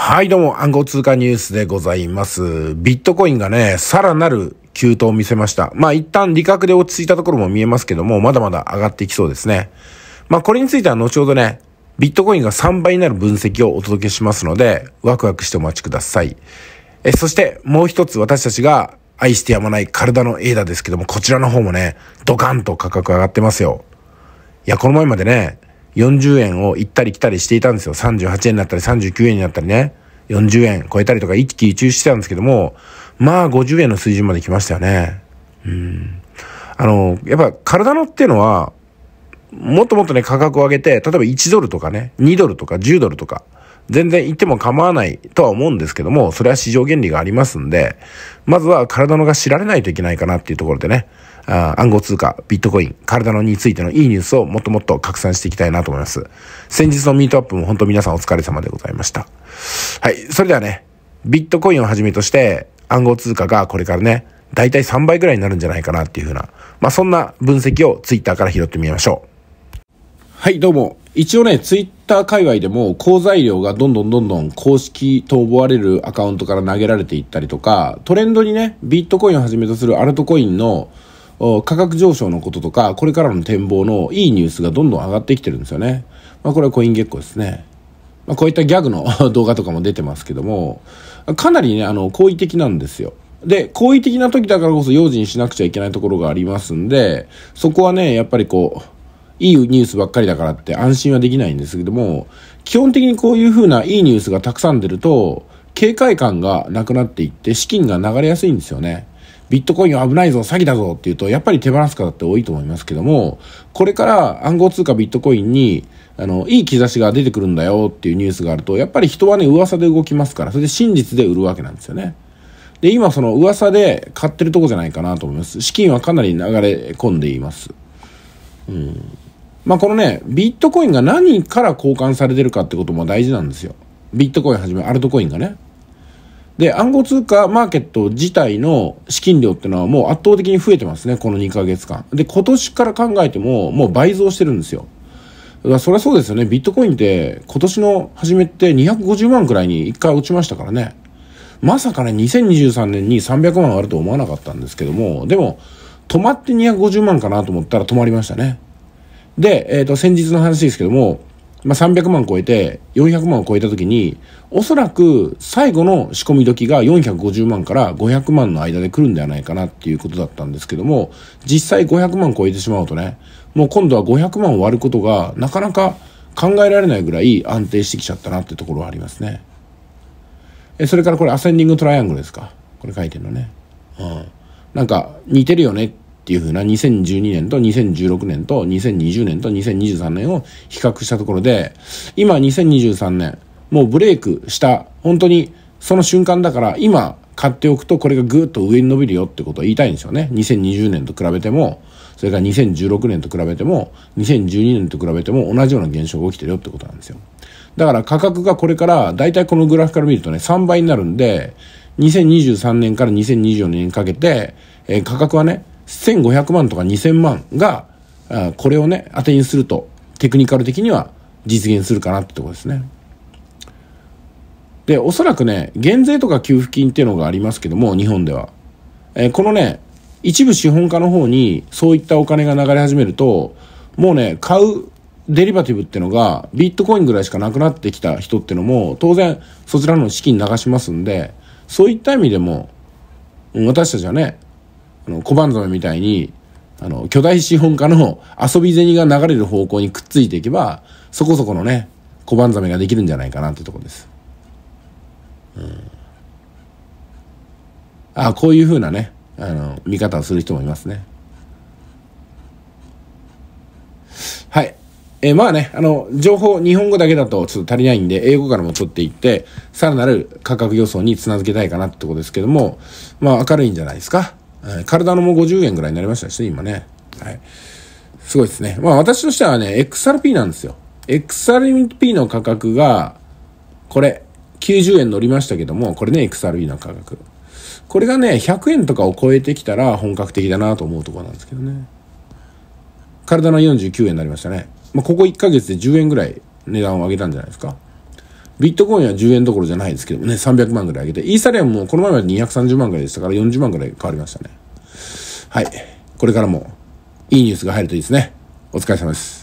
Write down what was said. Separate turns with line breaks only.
はい、どうも、暗号通貨ニュースでございます。ビットコインがね、さらなる急騰を見せました。まあ、一旦利確で落ち着いたところも見えますけども、まだまだ上がっていきそうですね。まあ、これについては後ほどね、ビットコインが3倍になる分析をお届けしますので、ワクワクしてお待ちください。え、そしてもう一つ私たちが愛してやまない体のエーダですけども、こちらの方もね、ドカンと価格上がってますよ。いや、この前までね、40円を行ったり来たりしていたんですよ。38円になったり39円になったりね。40円超えたりとか一気一憂してたんですけども、まあ50円の水準まで来ましたよね。うん。あの、やっぱ体のっていうのは、もっともっとね、価格を上げて、例えば1ドルとかね、2ドルとか10ドルとか、全然行っても構わないとは思うんですけども、それは市場原理がありますんで、まずは体のが知られないといけないかなっていうところでね、暗号通貨、ビットコイン、体のについてのいいニュースをもっともっと拡散していきたいなと思います。先日のミートアップも本当皆さんお疲れ様でございました。はい。それではね、ビットコインをはじめとして暗号通貨がこれからね、だいたい3倍ぐらいになるんじゃないかなっていうふうな、まあ、そんな分析をツイッターから拾ってみましょう。はい、どうも。一応ね、ツイッター界隈でも、好材料がどんどんどんどん公式と思われるアカウントから投げられていったりとか、トレンドにね、ビットコインをはじめとするアルトコインの価格上昇のこととか、これからの展望のいいニュースがどんどん上がってきてるんですよね。まあ、これはコイン月光ですね。まあ、こういったギャグの 動画とかも出てますけども、かなりね、あの、好意的なんですよ。で、好意的な時だからこそ用心しなくちゃいけないところがありますんで、そこはね、やっぱりこう、いいニュースばっかりだからって安心はできないんですけども、基本的にこういう風ないいニュースがたくさん出ると、警戒感がなくなっていって資金が流れやすいんですよね。ビットコインは危ないぞ、詐欺だぞっていうと、やっぱり手放す方って多いと思いますけども、これから暗号通貨ビットコインに、あの、いい兆しが出てくるんだよっていうニュースがあると、やっぱり人はね、噂で動きますから、それで真実で売るわけなんですよね。で、今その噂で買ってるとこじゃないかなと思います。資金はかなり流れ込んでいます。うん。まあ、このね、ビットコインが何から交換されてるかってことも大事なんですよ。ビットコインはじめ、アルトコインがね。で、暗号通貨マーケット自体の資金量っていうのはもう圧倒的に増えてますね、この2ヶ月間。で、今年から考えてももう倍増してるんですよ。だからそりゃそうですよね。ビットコインって今年の初めって250万くらいに1回落ちましたからね。まさかね、2023年に300万あると思わなかったんですけども、でも、止まって250万かなと思ったら止まりましたね。で、えっ、ー、と、先日の話ですけども、まあ、300万超えて400万を超えた時に、おそらく最後の仕込み時が450万から500万の間で来るんではないかなっていうことだったんですけども、実際500万超えてしまうとね、もう今度は500万を割ることがなかなか考えられないぐらい安定してきちゃったなってところはありますね。え、それからこれアセンディングトライアングルですかこれ書いてるのね。うん。なんか似てるよねっていうふうな2012年と2016年と2020年と2023年を比較したところで、今2023年、もうブレイクした、本当にその瞬間だから今買っておくとこれがぐっと上に伸びるよってことを言いたいんですよね。2020年と比べても、それから2016年と比べても、2012年と比べても同じような現象が起きてるよってことなんですよ。だから価格がこれから、だいたいこのグラフから見るとね、3倍になるんで、2023年から2024年にかけて、えー、価格はね、1500万とか2000万が、これをね、当てにすると、テクニカル的には実現するかなってとこですね。で、おそらくね、減税とか給付金っていうのがありますけども、日本では。えー、このね、一部資本家の方にそういったお金が流れ始めると、もうね、買うデリバティブっていうのが、ビットコインぐらいしかなくなってきた人っていうのも、当然そちらの資金流しますんで、そういった意味でも、私たちはね、あの、小判染みたいに、あの、巨大資本家の 遊び銭が流れる方向にくっついていけば、そこそこのね、小判染めができるんじゃないかなってとこです。うん。あこういうふうなね、あの、見方をする人もいますね。はい。えー、まあね、あの、情報、日本語だけだとちょっと足りないんで、英語からも取っていって、さらなる価格予想につなづけたいかなってとこですけども、まあ明るいんじゃないですか。はい、体のも50円ぐらいになりましたし、今ね。はい。すごいですね。まあ私としてはね、XRP なんですよ。XRP の価格が、これ、90円乗りましたけども、これね、XRP の価格。これがね、100円とかを超えてきたら本格的だなと思うところなんですけどね。体の49円になりましたね。まあ、ここ1ヶ月で10円ぐらい値段を上げたんじゃないですか。ビットコインは10円どころじゃないですけどね、300万ぐらい上げて、イーサリアムもこの前ま230万ぐらいでしたから40万ぐらい変わりましたね。はい。これからもいいニュースが入るといいですね。お疲れ様です。